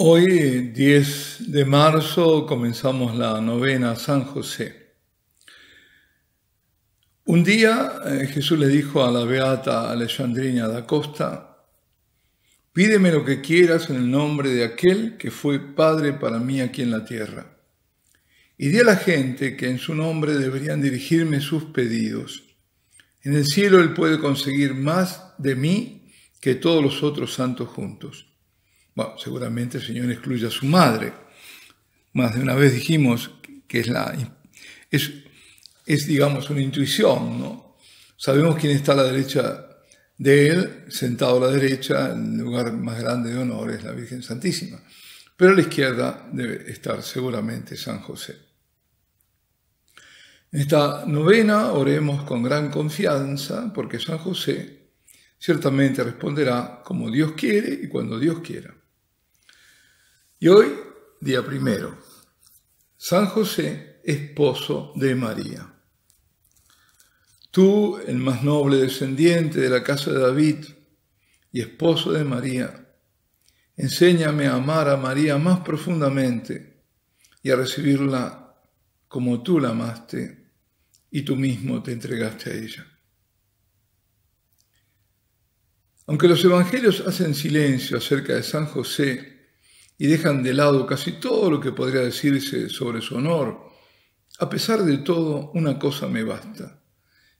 Hoy, 10 de marzo, comenzamos la novena San José. Un día eh, Jesús le dijo a la beata Alejandrina da Costa, pídeme lo que quieras en el nombre de aquel que fue Padre para mí aquí en la tierra. Y di a la gente que en su nombre deberían dirigirme sus pedidos. En el cielo Él puede conseguir más de mí que todos los otros santos juntos. Bueno, seguramente el Señor excluye a su madre. Más de una vez dijimos que es la es, es digamos una intuición, ¿no? Sabemos quién está a la derecha de él, sentado a la derecha, el lugar más grande de honor es la Virgen Santísima. Pero a la izquierda debe estar seguramente San José. En esta novena oremos con gran confianza porque San José ciertamente responderá como Dios quiere y cuando Dios quiera. Y hoy, día primero, San José, esposo de María. Tú, el más noble descendiente de la casa de David y esposo de María, enséñame a amar a María más profundamente y a recibirla como tú la amaste y tú mismo te entregaste a ella. Aunque los evangelios hacen silencio acerca de San José, y dejan de lado casi todo lo que podría decirse sobre su honor. A pesar de todo, una cosa me basta,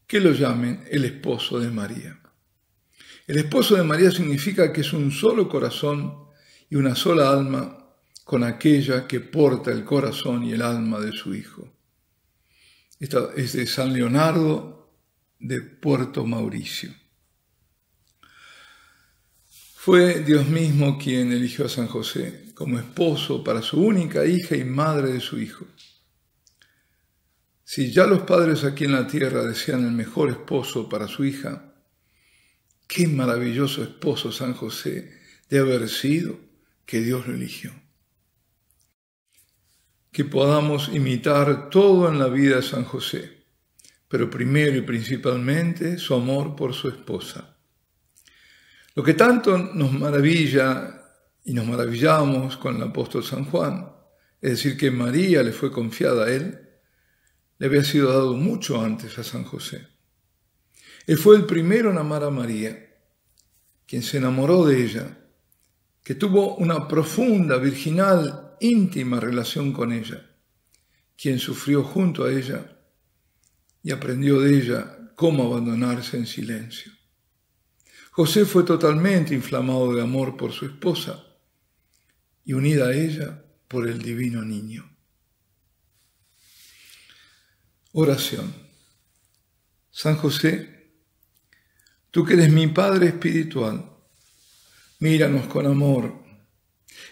que lo llamen el esposo de María. El esposo de María significa que es un solo corazón y una sola alma con aquella que porta el corazón y el alma de su hijo. Esta es de San Leonardo de Puerto Mauricio. Fue Dios mismo quien eligió a San José como esposo para su única hija y madre de su hijo. Si ya los padres aquí en la tierra desean el mejor esposo para su hija, qué maravilloso esposo San José de haber sido que Dios lo eligió. Que podamos imitar todo en la vida de San José, pero primero y principalmente su amor por su esposa. Lo que tanto nos maravilla y nos maravillamos con el apóstol San Juan, es decir, que María le fue confiada a él, le había sido dado mucho antes a San José. Él fue el primero en amar a María, quien se enamoró de ella, que tuvo una profunda, virginal, íntima relación con ella, quien sufrió junto a ella y aprendió de ella cómo abandonarse en silencio. José fue totalmente inflamado de amor por su esposa y unida a ella por el divino niño. Oración. San José, tú que eres mi Padre Espiritual, míranos con amor.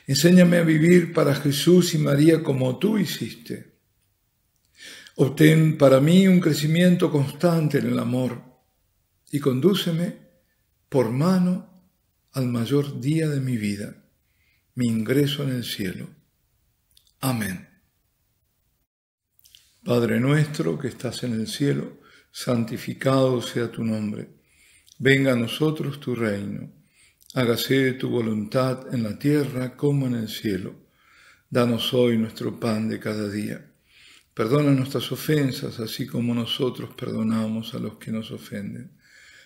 Enséñame a vivir para Jesús y María como tú hiciste. Obtén para mí un crecimiento constante en el amor y condúceme por mano al mayor día de mi vida, mi ingreso en el cielo. Amén. Padre nuestro que estás en el cielo, santificado sea tu nombre. Venga a nosotros tu reino. Hágase tu voluntad en la tierra como en el cielo. Danos hoy nuestro pan de cada día. Perdona nuestras ofensas, así como nosotros perdonamos a los que nos ofenden